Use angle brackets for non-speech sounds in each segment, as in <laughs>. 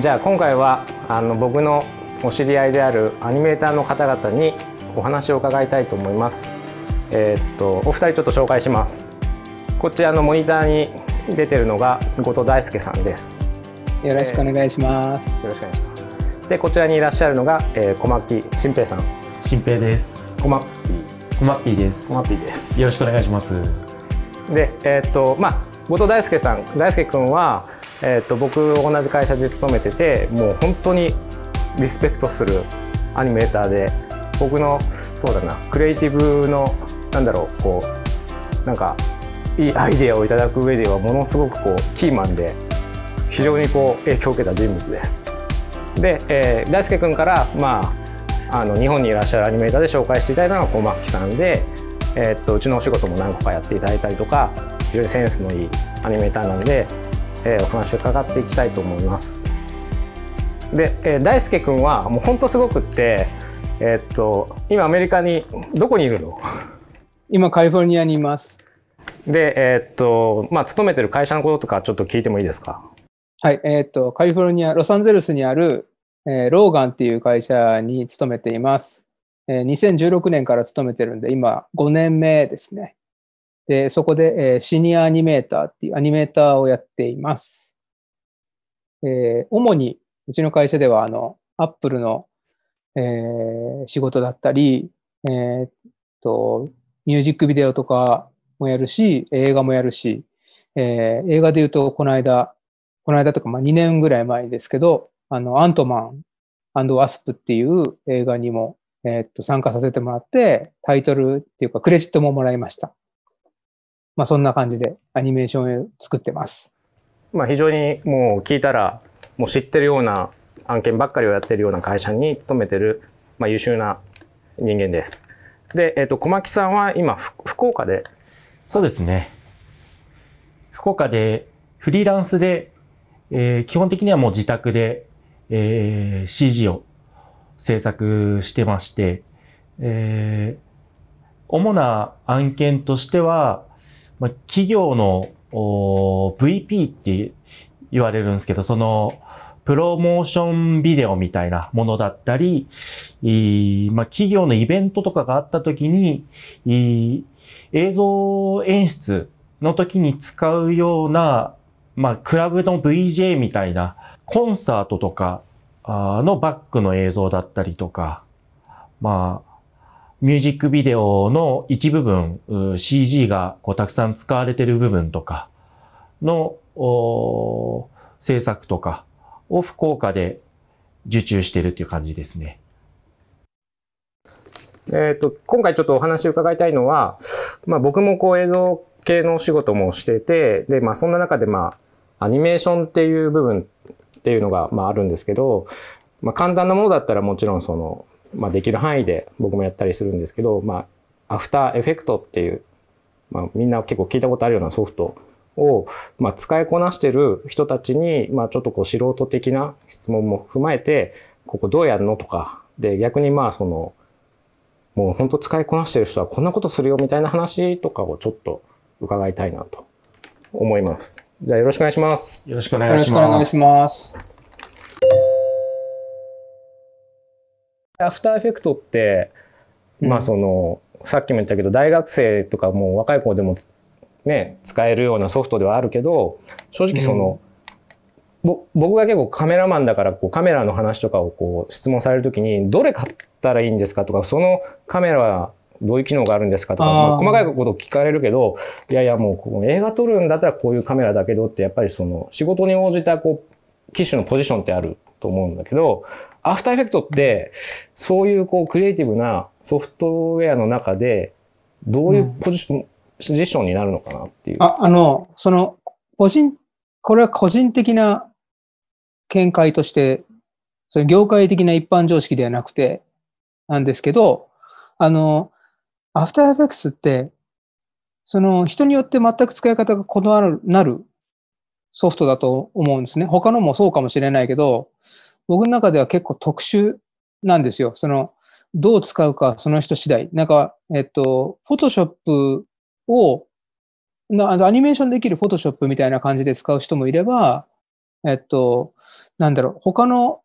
じゃあ今回はあの僕のお知り合いであるアニメーターの方々にお話を伺いたいと思います。えー、っとお二人ちょっと紹介します。こちらのモニターに出てるのが後藤大輔さんです。よろしくお願いします。えー、よろしくお願いします。でこちらにいらっしゃるのが、えー、小牧新平さん。新平です。小牧小牧です。小牧です。よろしくお願いします。でえー、っとまあ後藤大輔さん大輔君はえーと、僕同じ会社で勤めててもう本当にリスペクトするアニメーターで僕のそうだなクリエイティブのなんだろうこうなんかいいアイデアをいただく上ではものすごくこうキーマンで非常にこう影響を受けた人物です。で、えー、大輔君から、まあ、あの日本にいらっしゃるアニメーターで紹介していただいたのが小牧さんで、えー、っとうちのお仕事も何個かやっていただいたりとか非常にセンスのいいアニメーターなんでえお話を伺っていきたいと思います。で、え大輔君はもうほんとすごくってえー、っと今アメリカにどこにいるの今カリフォルニアにいます。で、えー、っと、まあ、勤めてる会社のこととかちょっと聞いてもいいですかはい、えー、っと、カリフォルニア、ロサンゼルスにある、えー、ローガンっていう会社に勤めています。えー、2016年から勤めてるんで、今5年目ですね。で、そこで、えー、シニアアニメーターっていうアニメーターをやっています。えー、主に、うちの会社では、あの、アップルの、えー、仕事だったり、えー、っと、ミュージックビデオとかもやるし、映画もやるし、えー、映画で言うと、この間、この間とか、まあ、2年ぐらい前ですけど、あの、アントマンワスプっていう映画にも、えー、っと、参加させてもらって、タイトルっていうか、クレジットももらいました。まあ、そんな感じでアニメーションを作ってます。まあ、非常にもう聞いたらもう知ってるような案件ばっかりをやってるような会社に勤めてる、まあ、優秀な人間です。で、えっ、ー、と、小牧さんは今、福岡で。そうですね。福岡で、フリーランスで、えー、基本的にはもう自宅で、えー、CG を制作してまして、えー、主な案件としては、まあ、企業の VP って言われるんですけど、その、プロモーションビデオみたいなものだったり、まあ、企業のイベントとかがあった時に、映像演出の時に使うような、まあ、クラブの VJ みたいな、コンサートとかのバックの映像だったりとか、まあ、ミュージックビデオの一部分、CG がこうたくさん使われている部分とかの制作とかを福岡で受注してるっていう感じですね。えっ、ー、と、今回ちょっとお話を伺いたいのは、まあ僕もこう映像系のお仕事もしてて、で、まあそんな中でまあアニメーションっていう部分っていうのがまああるんですけど、まあ簡単なものだったらもちろんそのまあ、できる範囲で僕もやったりするんですけど、まあ、アフターエフェクトっていう、まあ、みんな結構聞いたことあるようなソフトを、まあ、使いこなしてる人たちに、まあ、ちょっとこう素人的な質問も踏まえて、ここどうやるのとか、で、逆にまあその、もう本当使いこなしてる人はこんなことするよみたいな話とかをちょっと伺いたいなと思います。じゃあよろしくお願いします。よろしくお願いします。よろしくお願いします。アフターエフェクトって、まあその、うん、さっきも言ったけど大学生とかもう若い子でもね使えるようなソフトではあるけど正直その、うん、僕が結構カメラマンだからこうカメラの話とかをこう質問される時にどれ買ったらいいんですかとかそのカメラはどういう機能があるんですかとか細かいことを聞かれるけどいやいやもうこう映画撮るんだったらこういうカメラだけどってやっぱりその仕事に応じたこう機種のポジションってあると思うんだけどアフターエフェクトって、そういうこうクリエイティブなソフトウェアの中で、どういうポジション、うジションになるのかなっていう。あ、あの、その、個人、これは個人的な見解として、それ業界的な一般常識ではなくて、なんですけど、あの、アフターエフェクスって、その人によって全く使い方が異なるソフトだと思うんですね。他のもそうかもしれないけど、僕の中では結構特殊なんですよ。その、どう使うかその人次第。なんか、えっと、フォトショップを、なあのアニメーションできるフォトショップみたいな感じで使う人もいれば、えっと、なんだろう、他の、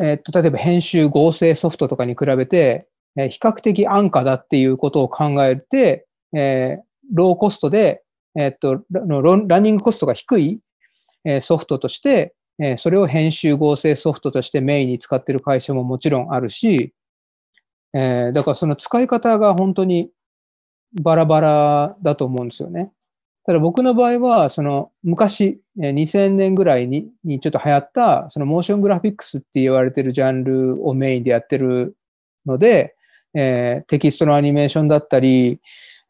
えっと、例えば編集合成ソフトとかに比べて、えー、比較的安価だっていうことを考えて、えー、ローコストで、えっと、ランニングコストが低い、えー、ソフトとして、えそれを編集合成ソフトとしてメインに使ってる会社ももちろんあるし、えだからその使い方が本当にバラバラだと思うんですよね。ただ僕の場合は、その昔、2000年ぐらいににちょっと流行った、そのモーショングラフィックスって言われてるジャンルをメインでやってるので、えー、テキストのアニメーションだったり、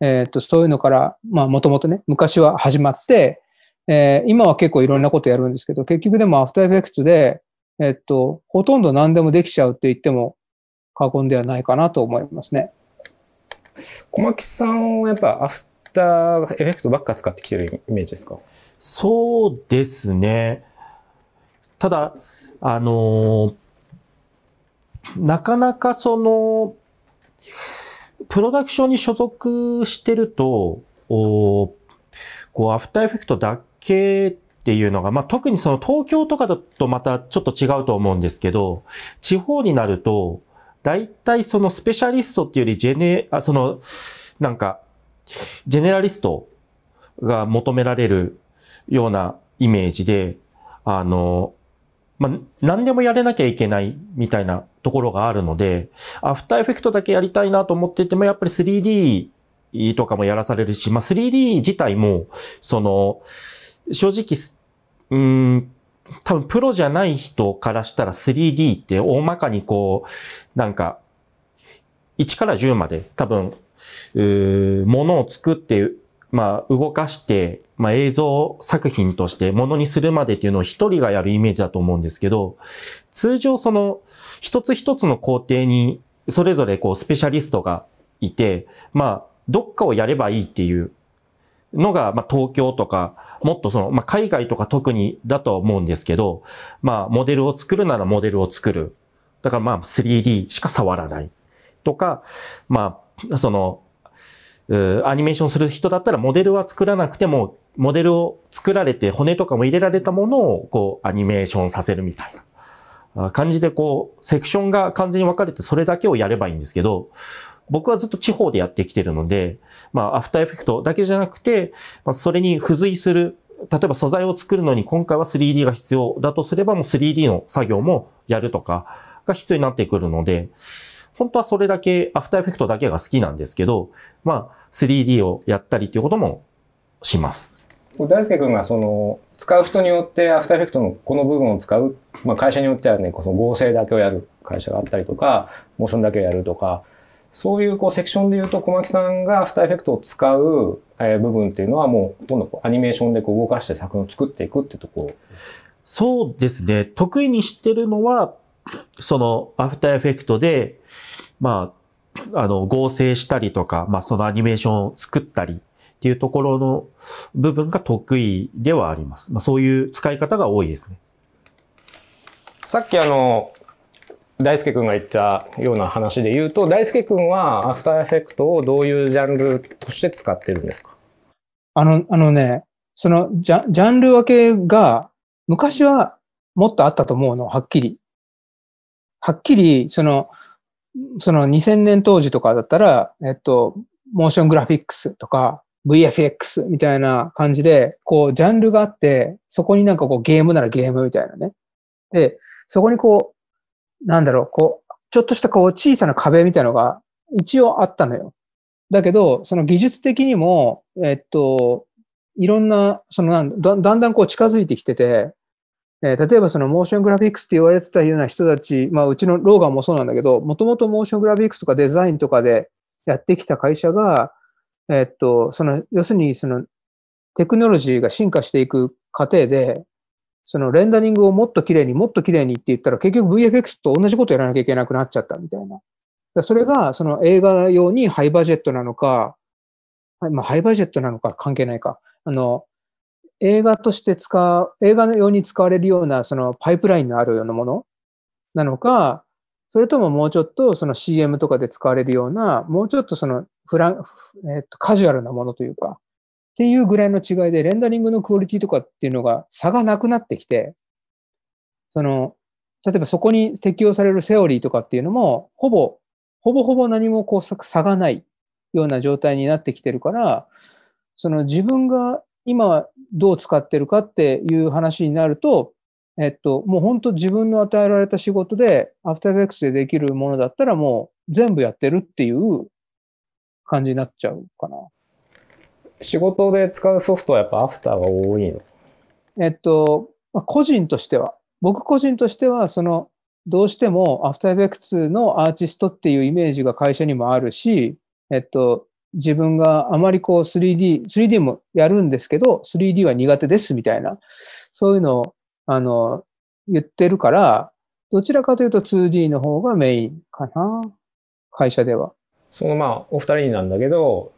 えー、っとそういうのから、まあもともとね、昔は始まって、えー、今は結構いろんなことやるんですけど、結局でもアフターエフェクツで、えっと、ほとんど何でもできちゃうって言っても過言ではないかなと思いますね。小牧さんはやっぱアフターエフェクトばっか使ってきてるイメージですかそうですね。ただ、あのなかなかその、プロダクションに所属してると、おこう、アフターエフェクトだ経っていうのが、まあ、特にその東京とかだとまたちょっと違うと思うんですけど、地方になると、大体そのスペシャリストっていうよりジェネ、あ、その、なんか、ジェネラリストが求められるようなイメージで、あの、まあ、何でもやれなきゃいけないみたいなところがあるので、アフターエフェクトだけやりたいなと思ってても、やっぱり 3D とかもやらされるし、まあ、3D 自体も、その、正直、うん、多分プロじゃない人からしたら 3D って大まかにこう、なんか、1から10まで多分、ものを作って、まあ、動かして、まあ、映像作品としてものにするまでっていうのを一人がやるイメージだと思うんですけど、通常その一つ一つの工程にそれぞれこうスペシャリストがいて、まあ、どっかをやればいいっていうのが、まあ、東京とか、もっとその、まあ、海外とか特にだと思うんですけど、まあ、モデルを作るならモデルを作る。だからまあ、3D しか触らない。とか、まあ、その、アニメーションする人だったらモデルは作らなくても、モデルを作られて骨とかも入れられたものをこうアニメーションさせるみたいな感じでこうセクションが完全に分かれてそれだけをやればいいんですけど、僕はずっと地方でやってきてるので、まあ、アフターエフェクトだけじゃなくて、まあ、それに付随する、例えば素材を作るのに今回は 3D が必要だとすれば、もう 3D の作業もやるとかが必要になってくるので、本当はそれだけ、アフターエフェクトだけが好きなんですけど、まあ、3D をやったりっていうこともします。大輔君がその、使う人によってアフターエフェクトのこの部分を使う、まあ、会社によってはね、この合成だけをやる会社があったりとか、モーションだけをやるとか、そういうこうセクションで言うと、小牧さんがアフターエフェクトを使う、え部分っていうのはもうほとんどこうアニメーションでこう動かして作品を作っていくってところそうですね。得意にしてるのは、そのアフターエフェクトで、まあ、あの、合成したりとか、まあそのアニメーションを作ったりっていうところの部分が得意ではあります。まあそういう使い方が多いですね。さっきあの、大輔君が言ったような話で言うと、大輔君はアフターエフェクトをどういうジャンルとして使ってるんですかあの、あのね、そのジャジャンル分けが、昔はもっとあったと思うの、はっきり。はっきり、その、その2000年当時とかだったら、えっと、モーショングラフィックスとか VFX みたいな感じで、こう、ジャンルがあって、そこになんかこうゲームならゲームみたいなね。で、そこにこう、なんだろう、こう、ちょっとしたこう小さな壁みたいのが一応あったのよ。だけど、その技術的にも、えっと、いろんな、そのなんだ、だんだんこう近づいてきてて、えー、例えばそのモーショングラフィックスって言われてたような人たち、まあうちのローガンもそうなんだけど、もともとモーショングラフィックスとかデザインとかでやってきた会社が、えっと、その、要するにそのテクノロジーが進化していく過程で、そのレンダリングをもっと綺麗に、もっと綺麗にって言ったら、結局 VFX と同じことやらなきゃいけなくなっちゃったみたいな。だそれが、その映画用にハイバジェットなのか、まあ、ハイバジェットなのか関係ないか。あの、映画として使う、映画のように使われるような、そのパイプラインのあるようなものなのか、それとももうちょっとその CM とかで使われるような、もうちょっとそのフラン、えっ、と、カジュアルなものというか、っていうぐらいの違いで、レンダリングのクオリティとかっていうのが差がなくなってきて、その、例えばそこに適用されるセオリーとかっていうのも、ほぼ、ほぼほぼ何もこう差がないような状態になってきてるから、その自分が今どう使ってるかっていう話になると、えっと、もう本当自分の与えられた仕事で、アフターベックスでできるものだったらもう全部やってるっていう感じになっちゃうかな。仕事で使うソフトはやっぱアフターが多いのえっと、個人としては、僕個人としては、その、どうしてもアフターエフェクツのアーティストっていうイメージが会社にもあるし、えっと、自分があまりこう 3D、3D もやるんですけど、3D は苦手ですみたいな、そういうのを、あの、言ってるから、どちらかというと 2D の方がメインかな、会社では。そのまあ、お二人なんだけど、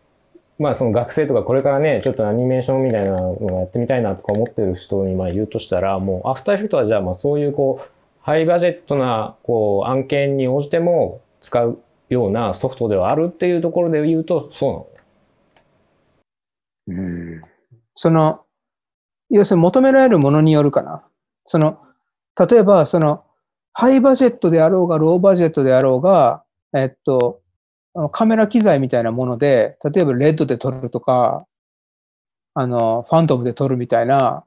まあその学生とかこれからね、ちょっとアニメーションみたいなのやってみたいなとか思ってる人にまあ言うとしたら、もうアフターエフェクトはじゃあまあそういうこう、ハイバジェットなこう案件に応じても使うようなソフトではあるっていうところで言うと、そうなのうん。その、要するに求められるものによるかな。その、例えばその、ハイバジェットであろうが、ローバジェットであろうが、えっと、カメラ機材みたいなもので、例えばレッドで撮るとか、あの、ファントムで撮るみたいな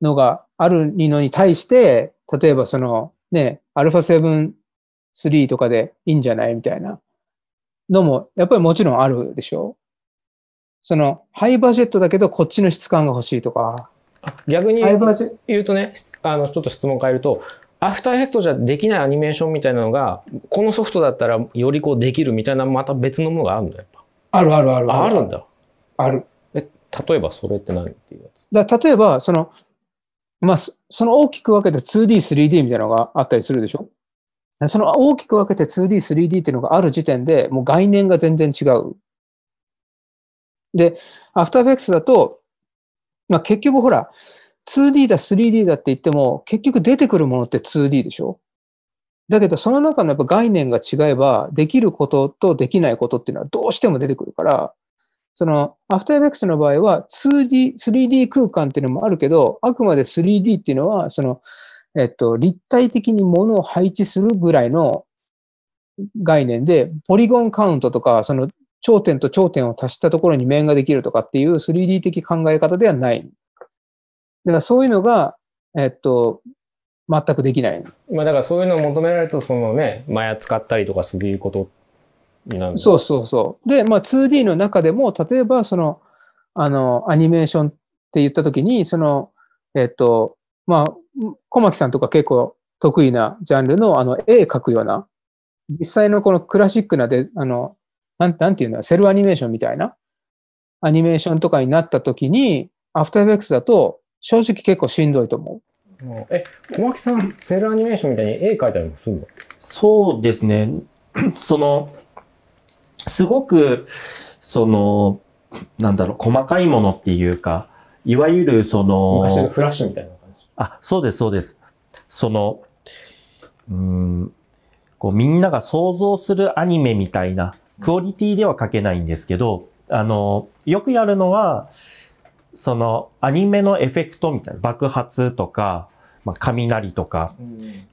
のがあるのに対して、例えばそのね、アルファ7 3とかでいいんじゃないみたいなのも、やっぱりもちろんあるでしょその、ハイバジェットだけどこっちの質感が欲しいとか。逆に言うとね、あの、ちょっと質問変えると、アフターエフェクトじゃできないアニメーションみたいなのが、このソフトだったらよりこうできるみたいな、また別のものがあるんだ、やっぱ。あるあるあるある。あるんだ。ある。え、例えばそれって何っていうやつだ例えば、その、まあ、その大きく分けて 2D、3D みたいなのがあったりするでしょその大きく分けて 2D、3D っていうのがある時点で、もう概念が全然違う。で、アフターフェクスだと、まあ結局ほら、2D だ 3D だって言っても、結局出てくるものって 2D でしょだけど、その中のやっぱ概念が違えば、できることとできないことっていうのはどうしても出てくるから、その、アフターエフェクスの場合は 2D、3D 空間っていうのもあるけど、あくまで 3D っていうのは、その、えっと、立体的に物を配置するぐらいの概念で、ポリゴンカウントとか、その、頂点と頂点を足したところに面ができるとかっていう 3D 的考え方ではないんだからそういうのが、えっと、全くできない。まあだからそういうのを求められると、そのね、前薬使ったりとかそういうことになるそうそうそう。で、まあ 2D の中でも、例えばその、あの、アニメーションって言ったときに、その、えっと、まあ、小牧さんとか結構得意なジャンルの、あの、絵描くような、実際のこのクラシックなで、あの、なんなんていうの、セルアニメーションみたいな、アニメーションとかになったときに、アフターエフェクスだと、正直結構しんどいと思う。え、小牧さん、セールアニメーションみたいに絵描いたりもするのそうですね。<clears throat> その、すごく、その、なんだろう、細かいものっていうか、いわゆるその、昔のフラッシュみたいな感じ。あ、そうです、そうです。その、うん、こうみんなが想像するアニメみたいな、クオリティでは描けないんですけど、あの、よくやるのは、そのアニメのエフェクトみたいな、爆発とか、まあ、雷とか、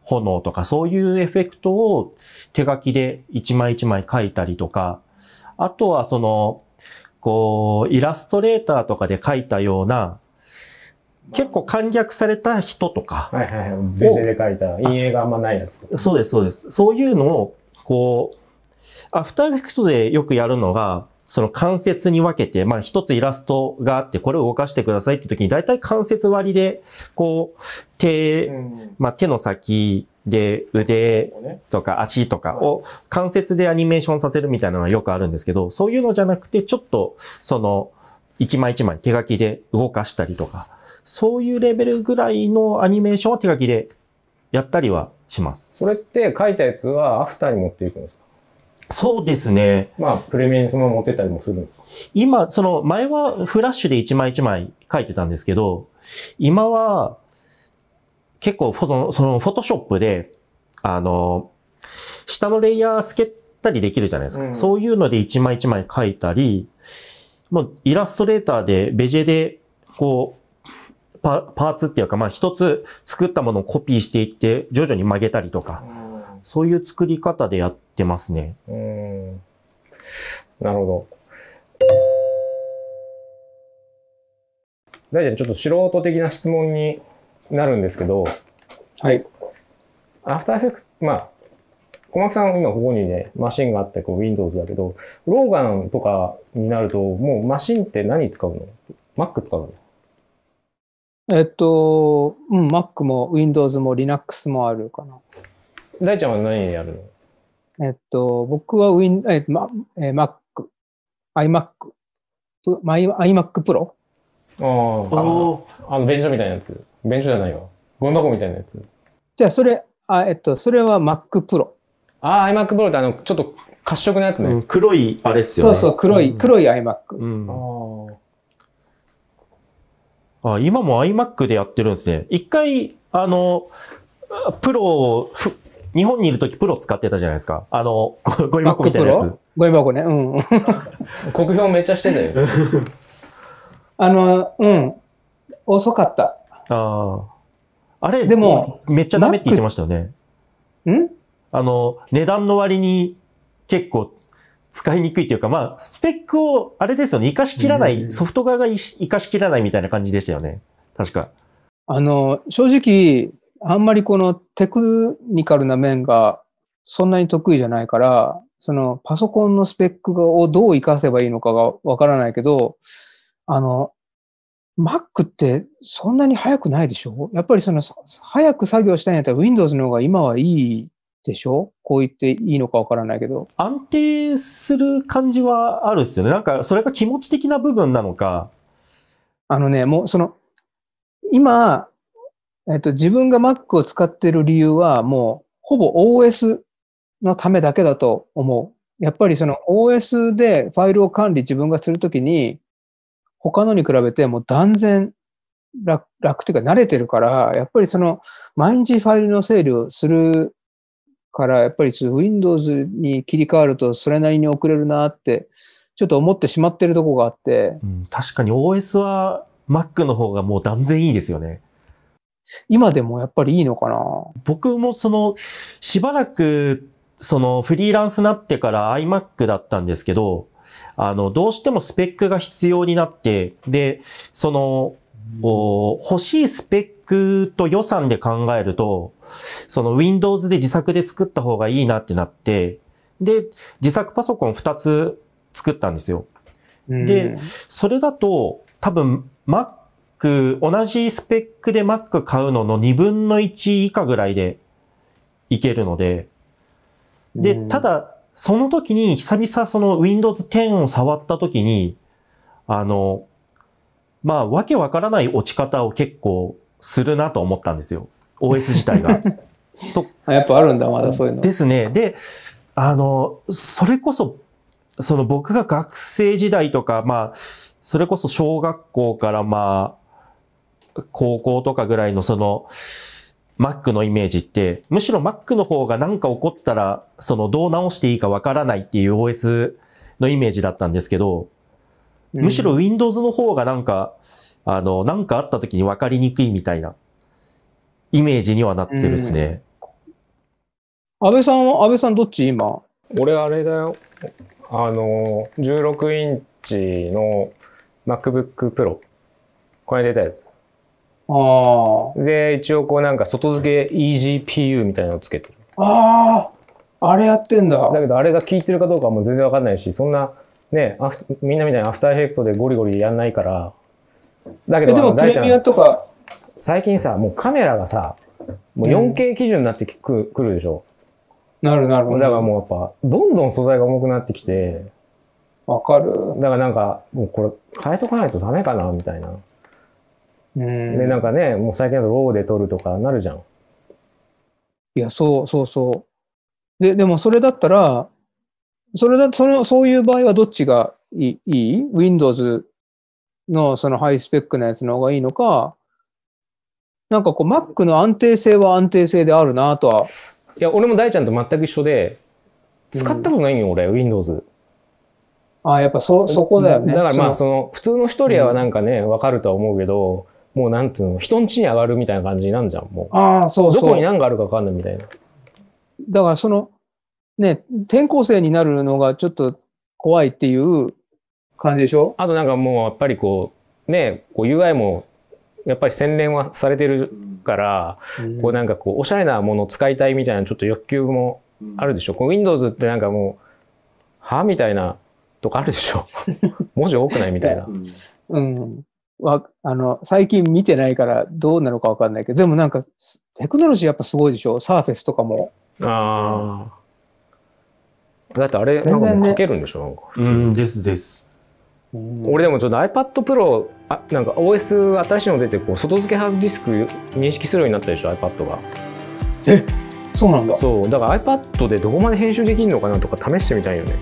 炎とか、そういうエフェクトを手書きで一枚一枚書いたりとか、あとはその、こう、イラストレーターとかで書いたような、結構簡略された人とか。はいはいはい。ベジで書いた、陰影があんまないやつ。そうです、そうです。そういうのを、こう、アフターエフェクトでよくやるのが、その関節に分けて、まあ一つイラストがあって、これを動かしてくださいって時に、大体関節割りで、こう、手、まあ手の先で腕とか足とかを関節でアニメーションさせるみたいなのはよくあるんですけど、そういうのじゃなくて、ちょっと、その、一枚一枚手書きで動かしたりとか、そういうレベルぐらいのアニメーションは手書きでやったりはします。それって書いたやつはアフターに持っていくんですかそうですね。まあ、プレミアにそのまま持ってったりもするんです今、その前はフラッシュで一枚一枚書いてたんですけど、今は結構その、そのフォトショップで、あの、下のレイヤー透けたりできるじゃないですか。うん、そういうので一枚一枚書いたり、もうイラストレーターでベジェで、こう、パーツっていうか、まあ一つ作ったものをコピーしていって、徐々に曲げたりとか、うん、そういう作り方でやってってますね。うん。なるほど。大臣、ちょっと素人的な質問になるんですけど、はい。アフターエフェクト、まあ、小牧さん、今ここにね、マシンがあって、こう Windows だけど、ローガンとかになると、もうマシンって何使うの ?Mac 使うのえっと、うん、Mac も Windows も Linux もあるかな。大ちゃんは何やるのえっと、僕は Win、えっと、ま、え Mac、iMac、iMac Pro。ああ、あの、便所みたいなやつ。便所じゃないよ。ゴミ箱みたいなやつ。じゃあ、それ、あえっと、それは Mac Pro。ああ、iMac Pro ってあの、ちょっと褐色のやつね。うん、黒い、あれっすよね。そうそう、黒い、うん、黒い iMac。うん。ああ今も iMac でやってるんですね。一回、あの、プロをふ日本にいるときプロ使ってたじゃないですか。あの、ゴミ箱みたいなやつ。ゴミ箱ね。うん。国 <laughs> 評めっちゃしてたよ。<laughs> あの、うん。遅かった。ああ。あれ、でも、めっちゃダメって言ってましたよね。んあの、値段の割に結構使いにくいというか、まあ、スペックを、あれですよね、活かしきらない、ソフト側が活かしきらないみたいな感じでしたよね。確か。あの、正直、あんまりこのテクニカルな面がそんなに得意じゃないから、そのパソコンのスペックをどう活かせばいいのかがわからないけど、あの、Mac ってそんなに早くないでしょやっぱりその、早く作業したいんだったら Windows の方が今はいいでしょこう言っていいのかわからないけど。安定する感じはあるっすよね。なんか、それが気持ち的な部分なのか。あのね、もうその、今、えっと、自分が Mac を使っている理由は、もう、ほぼ OS のためだけだと思う。やっぱりその OS でファイルを管理自分がするときに、他のに比べてもう断然楽、楽というか慣れてるから、やっぱりその、毎日ファイルの整理をするから、やっぱり Windows に切り替わるとそれなりに遅れるなって、ちょっと思ってしまってるとこがあって。うん、確かに OS は Mac の方がもう断然いいですよね。今でもやっぱりいいのかな僕もその、しばらく、そのフリーランスになってから iMac だったんですけど、あの、どうしてもスペックが必要になって、で、その、欲しいスペックと予算で考えると、その Windows で自作で作った方がいいなってなって、で、自作パソコン2つ作ったんですよ。で、それだと多分 Mac 同じスペックで Mac 買うのの2分の1以下ぐらいでいけるので、で、ただ、その時に久々その Windows 10を触った時に、あの、まあ、わけわからない落ち方を結構するなと思ったんですよ。OS 自体が。<laughs> とやっぱあるんだ、まだそういうの。ですね。で、あの、それこそ、その僕が学生時代とか、まあ、それこそ小学校からまあ、高校とかぐらいのその、Mac のイメージって、むしろ Mac の方が何か起こったら、そのどう直していいかわからないっていう OS のイメージだったんですけど、むしろ Windows の方がなんか、あの、なんかあった時にわかりにくいみたいなイメージにはなってるですね。安倍さんは、安倍さんどっち今俺あれだよ。あの、16インチの MacBook Pro。これ出たやつ。で、一応こうなんか外付け eGPU みたいなのをつけてる。あああれやってんだ。だけどあれが効いてるかどうかはもう全然わかんないし、そんな、ね、アフみんなみたいにアフターエフェクトでゴリゴリやんないから。だけど、でもプレミアとか。最近さ、もうカメラがさ、もう 4K 基準になってく,、うくるでしょ。なるなるだからもうやっぱ、どんどん素材が重くなってきて。わかる。だからなんか、もうこれ変えとかないとダメかな、みたいな。うん、で、なんかね、もう最近だとローで撮るとかなるじゃん。いや、そうそうそう。で、でもそれだったら、それだ、その、そういう場合はどっちがいいいい ?Windows のそのハイスペックなやつの方がいいのか、なんかこう Mac の安定性は安定性であるなとは。いや、俺も大ちゃんと全く一緒で、使ったことないよ、うん、俺、Windows。ああ、やっぱそ、そこだよね。だからまあ、その、普通の一人はなんかね、わ、うん、かるとは思うけど、もうなんつうの、人ん家に上がるみたいな感じになんじゃん、もう。ああ、そうそう。どこに何があるかわかんないみたいな。だからその、ね、転校生になるのがちょっと怖いっていう感じでしょあとなんかもうやっぱりこう、ね、こう UI もやっぱり洗練はされてるから、うん、こうなんかこう、おしゃれなものを使いたいみたいなちょっと欲求もあるでしょ。うん、こう Windows ってなんかもう、はみたいなとかあるでしょ。<laughs> 文字多くないみたいな。うん。は、あの、最近見てないからどうなのかわかんないけど、でもなんか、テクノロジーやっぱすごいでしょサーフェスとかも。ああ。だってあれ、なんかもう書けるんでしょ、なんか普通うん、ですです。俺でもちょっと iPad Pro あなんか OS 新しいの出てこう外付けハードディスク認識するようになったでしょ iPad がえそうなんだそうだから iPad でどこまで編集できるのかなとか試してみたいよね